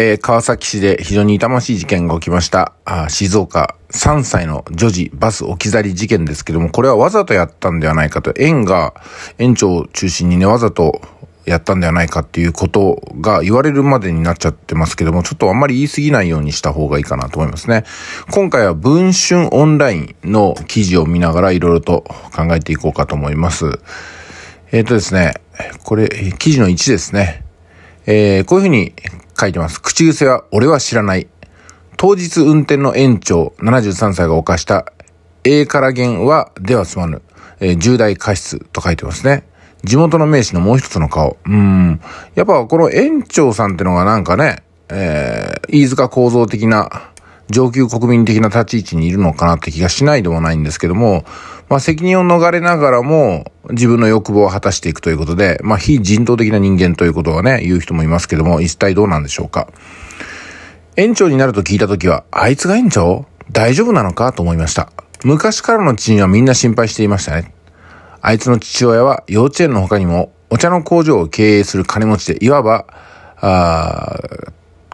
えー、川崎市で非常に痛ましい事件が起きました。あ静岡3歳の女児バス置き去り事件ですけども、これはわざとやったんではないかと、園が、園長を中心にね、わざとやったんではないかっていうことが言われるまでになっちゃってますけども、ちょっとあんまり言い過ぎないようにした方がいいかなと思いますね。今回は文春オンラインの記事を見ながら色々と考えていこうかと思います。えっ、ー、とですね、これ、記事の1ですね。えー、こういうふうに書いてます。口癖は俺は知らない。当日運転の園長73歳が犯した A から弦はではすまぬ、えー、重大過失と書いてますね。地元の名士のもう一つの顔。うん。やっぱこの園長さんってのがなんかね、えー、飯塚構造的な上級国民的な立ち位置にいるのかなって気がしないでもないんですけども、まあ、責任を逃れながらも自分の欲望を果たしていくということで、まあ、非人道的な人間ということはね、言う人もいますけども、一体どうなんでしょうか。園長になると聞いた時は、あいつが園長大丈夫なのかと思いました。昔からの父にはみんな心配していましたね。あいつの父親は幼稚園の他にもお茶の工場を経営する金持ちで、いわば、あ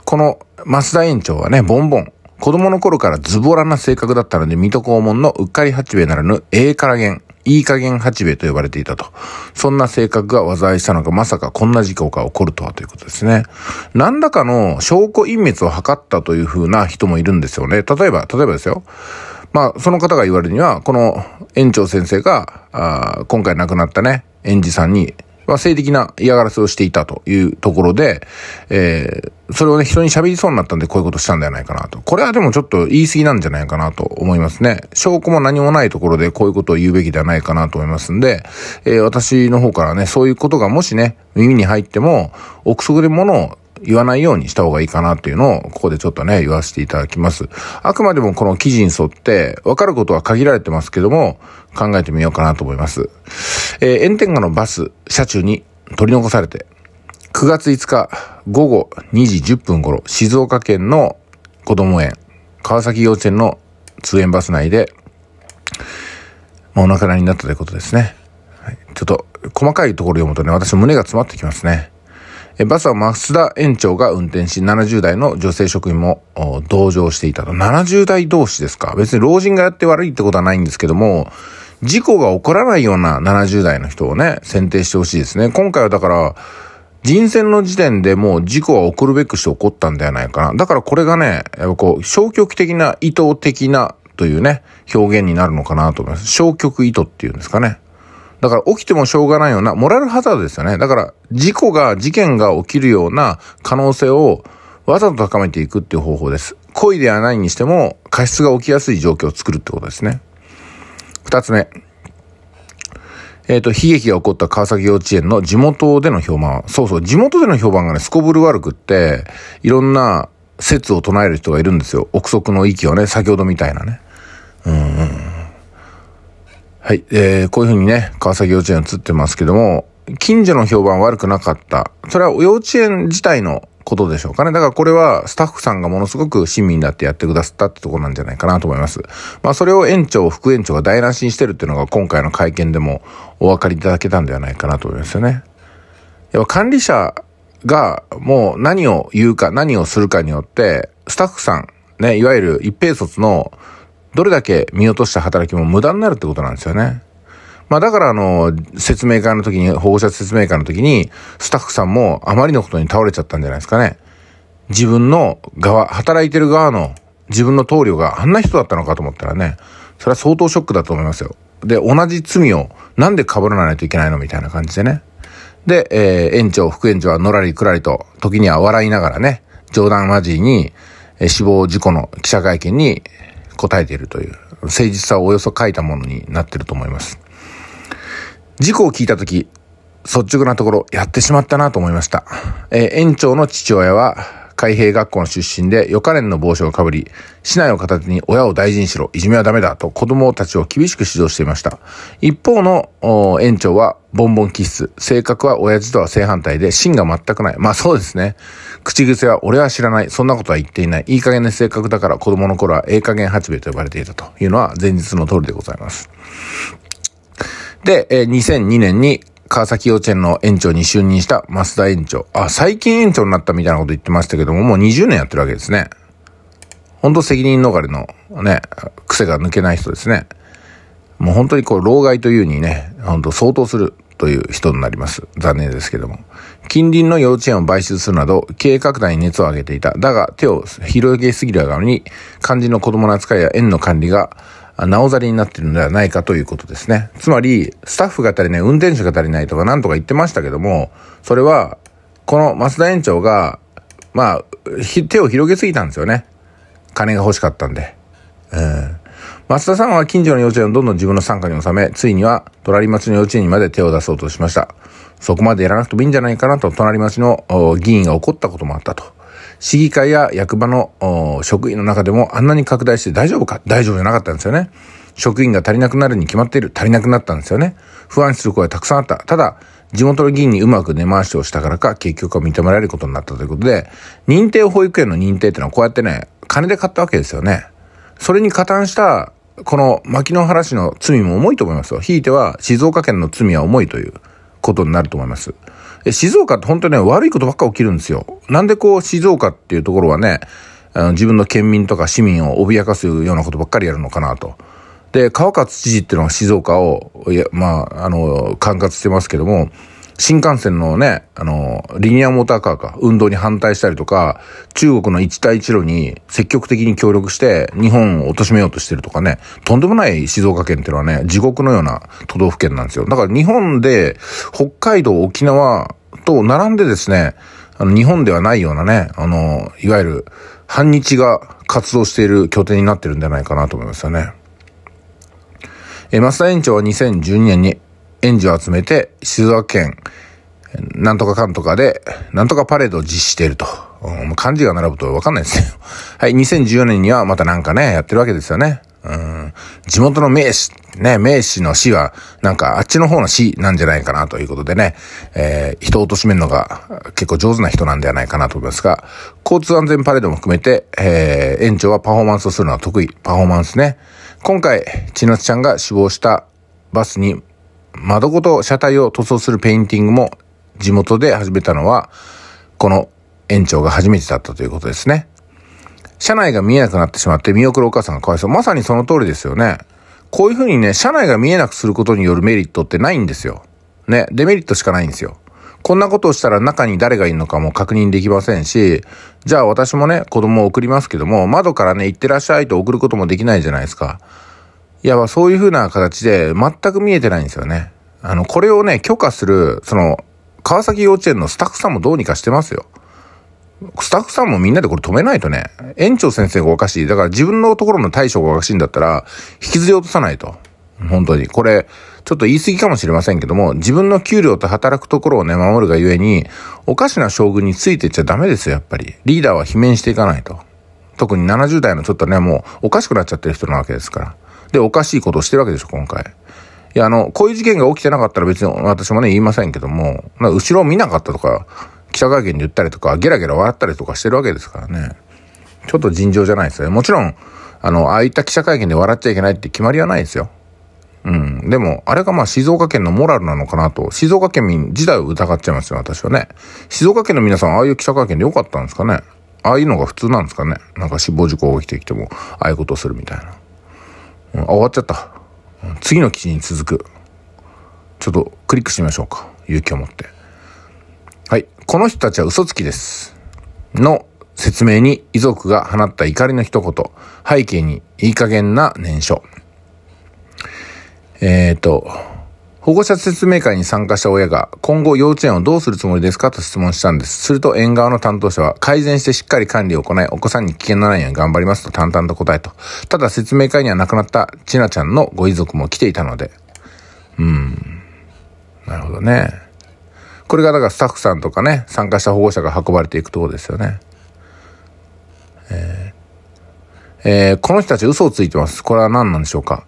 この増田園長はね、ボンボン、子供の頃からズボラな性格だったので、水戸黄門のうっかり八兵衛ならぬ、ええからげん、いい加減八兵衛と呼ばれていたと。そんな性格が災いしたのか、まさかこんな事故が起こるとはということですね。何らかの証拠隠滅を図ったというふうな人もいるんですよね。例えば、例えばですよ。まあ、その方が言われるには、この園長先生が、あ今回亡くなったね、園児さんに、まあ、性的な嫌がらせをしていたというところで、えー、それをね、人に喋りそうになったんでこういうことしたんじゃないかなと。これはでもちょっと言い過ぎなんじゃないかなと思いますね。証拠も何もないところでこういうことを言うべきではないかなと思いますんで、えー、私の方からね、そういうことがもしね、耳に入っても、憶測でものを言わないようにした方がいいかなっていうのを、ここでちょっとね、言わせていただきます。あくまでもこの記事に沿って、わかることは限られてますけども、考えてみようかなと思います。えー、炎天下のバス、車中に取り残されて、9月5日午後2時10分頃、静岡県の子供園、川崎幼稚園の通園バス内で、まあ、お亡くなりになったということですね。はい、ちょっと、細かいところ読むとね、私胸が詰まってきますね。バスは増田園長が運転し、70代の女性職員も同乗していたと。70代同士ですか別に老人がやって悪いってことはないんですけども、事故が起こらないような70代の人をね、選定してほしいですね。今回はだから、人選の時点でもう事故は起こるべくして起こったんではないかな。だからこれがね、やっぱこう、消極的な意図的なというね、表現になるのかなと思います。消極意図っていうんですかね。だから起きてもしょうがないような、モラルハザードですよね。だから、事故が、事件が起きるような可能性を、わざと高めていくっていう方法です。故意ではないにしても、過失が起きやすい状況を作るってことですね。二つ目。えっ、ー、と、悲劇が起こった川崎幼稚園の地元での評判。そうそう、地元での評判がね、すこぶる悪くって、いろんな説を唱える人がいるんですよ。憶測の域をね、先ほどみたいなね。うんうん。はい。えー、こういうふうにね、川崎幼稚園映ってますけども、近所の評判悪くなかった。それは幼稚園自体のことでしょうかね。だからこれはスタッフさんがものすごく親民になってやってくださったってとこなんじゃないかなと思います。まあそれを園長、副園長が台無しにしてるっていうのが今回の会見でもお分かりいただけたんではないかなと思いますよね。やっぱ管理者がもう何を言うか何をするかによって、スタッフさん、ね、いわゆる一平卒のどれだけ見落とした働きも無駄になるってことなんですよね。まあだからあの、説明会の時に、保護者説明会の時に、スタッフさんもあまりのことに倒れちゃったんじゃないですかね。自分の側、働いてる側の自分の棟梁があんな人だったのかと思ったらね、それは相当ショックだと思いますよ。で、同じ罪をなんで被らないといけないのみたいな感じでね。で、えー、園長、副園長はのらりくらりと、時には笑いながらね、冗談交じりに、え死亡事故の記者会見に答えているという、誠実さをおよそ書いたものになってると思います。事故を聞いたとき、率直なところ、やってしまったなと思いました。えー、園長の父親は、海兵学校の出身で、予科連の帽子をかぶり、市内を片手に親を大事にしろ、いじめはダメだと子供たちを厳しく指導していました。一方の園長はボンボン気質、性格は親父とは正反対で、芯が全くない。まあそうですね。口癖は俺は知らない、そんなことは言っていない、いい加減な性格だから子供の頃はええ加減八兵衛と呼ばれていたというのは前日の通りでございます。で、2002年に川崎幼稚園の園長に就任した増田園長。あ、最近園長になったみたいなこと言ってましたけども、もう20年やってるわけですね。ほんと責任逃れのね、癖が抜けない人ですね。もう本当にこう、老害というにね、ほんと相当するという人になります。残念ですけども。近隣の幼稚園を買収するなど、経営拡大に熱を上げていた。だが、手を広げすぎるがに、肝心の子供の扱いや園の管理が、なおざりになってるのではないかということですね。つまり、スタッフが足りない、運転手が足りないとか何とか言ってましたけども、それは、この増田園長が、まあ、手を広げすぎたんですよね。金が欲しかったんで。うん。松田さんは近所の幼稚園をどんどん自分の傘下に収め、ついには隣町の幼稚園にまで手を出そうとしました。そこまでやらなくてもいいんじゃないかなと隣町の議員が怒ったこともあったと。市議会や役場の職員の中でもあんなに拡大して大丈夫か大丈夫じゃなかったんですよね。職員が足りなくなるに決まっている。足りなくなったんですよね。不安視する声はたくさんあった。ただ、地元の議員にうまく根回しをしたからか、結局は認められることになったということで、認定保育園の認定ってのはこうやってね、金で買ったわけですよね。それに加担した、この牧野原市の罪も重いと思いますよ。ひいては静岡県の罪は重いということになると思います。静岡って本当にね、悪いことばっか起きるんですよ。なんでこう、静岡っていうところはね、あの自分の県民とか市民を脅かすようなことばっかりやるのかなと。で、川勝知事っていうのは静岡を、いやまあ、あの、管轄してますけども、新幹線のね、あの、リニアモーターカーか、運動に反対したりとか、中国の一帯一路に積極的に協力して日本を貶めようとしてるとかね、とんでもない静岡県っていうのはね、地獄のような都道府県なんですよ。だから日本で、北海道、沖縄と並んでですね、あの、日本ではないようなね、あの、いわゆる、反日が活動している拠点になってるんじゃないかなと思いますよね。え、増田園長は2012年に園児を集めて、静岡県、なんとかかんとかで、なんとかパレードを実施していると。うん、漢字が並ぶとわかんないですよ。はい、2014年にはまたなんかね、やってるわけですよね。うん、地元の名士、ね、名士の死は、なんかあっちの方の市なんじゃないかなということでね、えー、人を貶めるのが結構上手な人なんではないかなと思いますが、交通安全パレードも含めて、えー、園長はパフォーマンスをするのは得意。パフォーマンスね。今回、千夏ちゃんが死亡したバスに窓ごと車体を塗装するペインティングも地元で始めたのは、この園長が初めてだったということですね。車内が見えなくなってしまって見送るお母さんがかわいそう。まさにその通りですよね。こういうふうにね、車内が見えなくすることによるメリットってないんですよ。ね、デメリットしかないんですよ。こんなことをしたら中に誰がいるのかも確認できませんし、じゃあ私もね、子供を送りますけども、窓からね、行ってらっしゃいと送ることもできないじゃないですか。いや、そういう風な形で全く見えてないんですよね。あの、これをね、許可する、その、川崎幼稚園のスタッフさんもどうにかしてますよ。スタッフさんもみんなでこれ止めないとね、園長先生がおかしい。だから自分のところの対処がおかしいんだったら、引きずり落とさないと。本当に。これ、ちょっと言い過ぎかもしれませんけども、自分の給料と働くところをね、守るがゆえに、おかしな将軍についていっちゃダメですよ、やっぱり。リーダーは罷免していかないと。特に70代のちょっとね、もうおかしくなっちゃってる人なわけですから。で、おかしいことをしてるわけでしょ、今回。いや、あの、こういう事件が起きてなかったら別に私もね、言いませんけども、後ろを見なかったとか、記者会見で言ったりとか、ゲラゲラ笑ったりとかしてるわけですからね。ちょっと尋常じゃないですね。もちろん、あの、ああいった記者会見で笑っちゃいけないって決まりはないですよ。うん。でも、あれがまあ静岡県のモラルなのかなと、静岡県民自体を疑っちゃいますよ、私はね。静岡県の皆さん、ああいう記者会見でよかったんですかね。ああいうのが普通なんですかね。なんか死亡事故が起きてきても、ああいうことをするみたいな。うん、あ、終わっちゃった。次の記事に続く。ちょっとクリックしてみましょうか。勇気を持って。はい。この人たちは嘘つきです。の説明に遺族が放った怒りの一言。背景にいい加減な念書。えっ、ー、と、保護者説明会に参加した親が、今後幼稚園をどうするつもりですかと質問したんです。すると園側の担当者は、改善してしっかり管理を行い、お子さんに危険のないように頑張りますと淡々と答えと。ただ説明会には亡くなったちなちゃんのご遺族も来ていたので。うん。なるほどね。これがだからスタッフさんとかね、参加した保護者が運ばれていくところですよね。えーえー、この人たち嘘をついてます。これは何なんでしょうか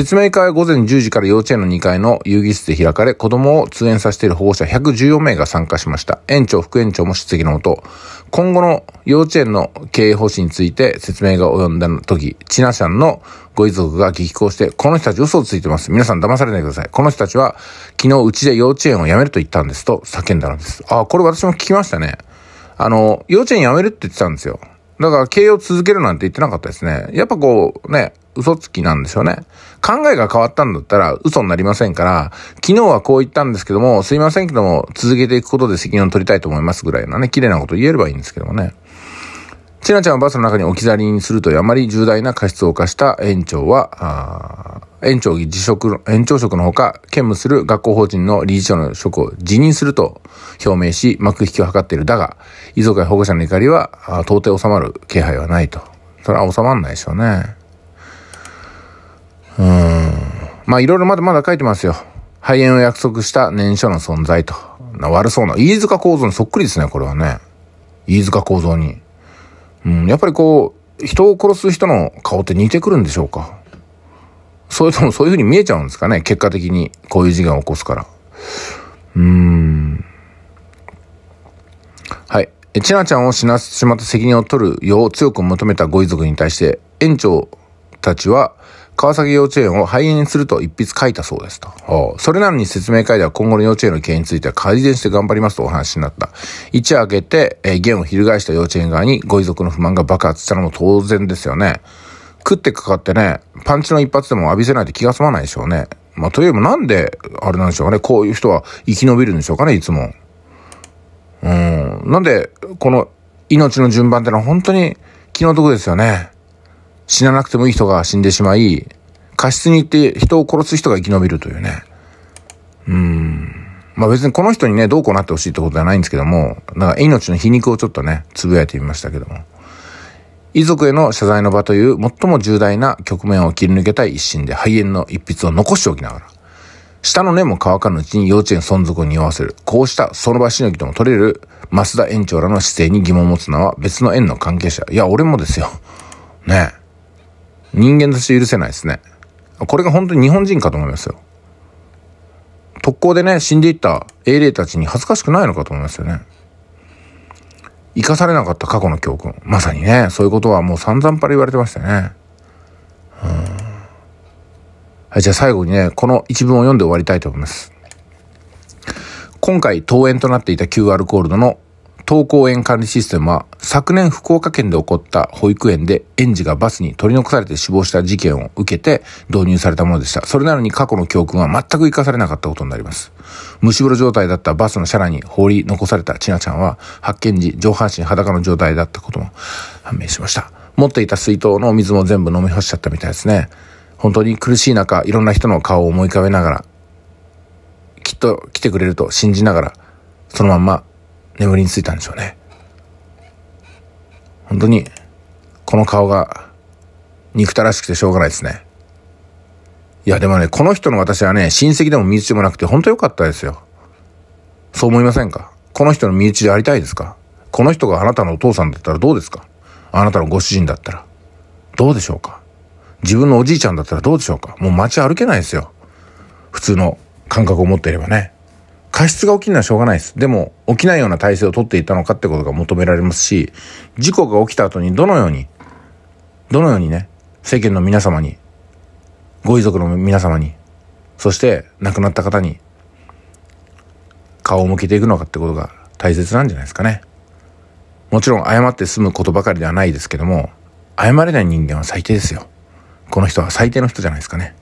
説明会は午前10時から幼稚園の2階の遊戯室で開かれ、子供を通園させている保護者114名が参加しました。園長、副園長も出席のもと、今後の幼稚園の経営方針について説明が及んだ時、ちなゃんのご遺族が激高して、この人たち嘘をついてます。皆さん騙されないでください。この人たちは、昨日うちで幼稚園を辞めると言ったんですと叫んだのです。あ、これ私も聞きましたね。あの、幼稚園辞めるって言ってたんですよ。だから経営を続けるなんて言ってなかったですね。やっぱこうね、嘘つきなんですよね。考えが変わったんだったら嘘になりませんから、昨日はこう言ったんですけども、すいませんけども、続けていくことで責任を取りたいと思いますぐらいのね、綺麗なこと言えればいいんですけどもね。ちなちゃんをバスの中に置き去りにするというあまり重大な過失を犯した園長は、園長辞職、園長職のほか、兼務する学校法人の理事長の職を辞任すると表明し、幕引きを図っている。だが、遺族や保護者の怒りは、到底収まる気配はないと。それは収まらないでしょうね。うん。まあいろいろまだまだ書いてますよ。肺炎を約束した年書の存在と。悪そうな。飯塚構造にそっくりですね、これはね。飯塚構造に。うん、やっぱりこう、人を殺す人の顔って似てくるんでしょうかそれともそういう風に見えちゃうんですかね結果的にこういう事件を起こすから。うーん。はい。ちなちゃんを死なせてしまった責任を取るよう強く求めたご遺族に対して、園長たちは、川崎幼稚園を廃園にすると一筆書いたそうですと。それなのに説明会では今後の幼稚園の経営については改善して頑張りますとお話になった。一夜明けて、えー、言を翻した幼稚園側にご遺族の不満が爆発したのも当然ですよね。食ってかかってね、パンチの一発でも浴びせないと気が済まないでしょうね。まあ、というりもなんで、あれなんでしょうかね、こういう人は生き延びるんでしょうかね、いつも。うん。なんで、この命の順番ってのは本当に気の毒ですよね。死ななくてもいい人が死んでしまい、過失に行って人を殺す人が生き延びるというね。うん。まあ別にこの人にね、どうこうなってほしいってことではないんですけども、なんか命の皮肉をちょっとね、つぶやいてみましたけども。遺族への謝罪の場という最も重大な局面を切り抜けたい一心で肺炎の一筆を残しておきながら、下の根も乾かぬうちに幼稚園存続を匂わせる。こうしたその場しのぎとも取れる増田園長らの姿勢に疑問を持つのは別の園の関係者。いや、俺もですよ。ねえ。人間として許せないですね。これが本当に日本人かと思いますよ。特攻でね、死んでいった英霊たちに恥ずかしくないのかと思いますよね。生かされなかった過去の教訓。まさにね、そういうことはもう散々から言われてましたね。はい、じゃあ最後にね、この一文を読んで終わりたいと思います。今回、登園となっていた QR コードの登校園管理システムは昨年福岡県で起こった保育園で園児がバスに取り残されて死亡した事件を受けて導入されたものでした。それなのに過去の教訓は全く活かされなかったことになります。虫風呂状態だったバスの車内に放り残された千奈ちゃんは発見時上半身裸の状態だったことも判明しました。持っていた水筒の水も全部飲み干しちゃったみたいですね。本当に苦しい中、いろんな人の顔を思い浮かべながら、きっと来てくれると信じながら、そのまんま眠りについたんでしょうね。本当に、この顔が、憎たらしくてしょうがないですね。いや、でもね、この人の私はね、親戚でも身内でもなくて、本当良かったですよ。そう思いませんかこの人の身内でありたいですかこの人があなたのお父さんだったらどうですかあなたのご主人だったら。どうでしょうか自分のおじいちゃんだったらどうでしょうかもう街歩けないですよ。普通の感覚を持っていればね。過失が起きるのはしょうがないです。でも、起きないような体制をとっていたのかってことが求められますし、事故が起きた後にどのように、どのようにね、世間の皆様に、ご遺族の皆様に、そして亡くなった方に、顔を向けていくのかってことが大切なんじゃないですかね。もちろん謝って済むことばかりではないですけども、謝れない人間は最低ですよ。この人は最低の人じゃないですかね。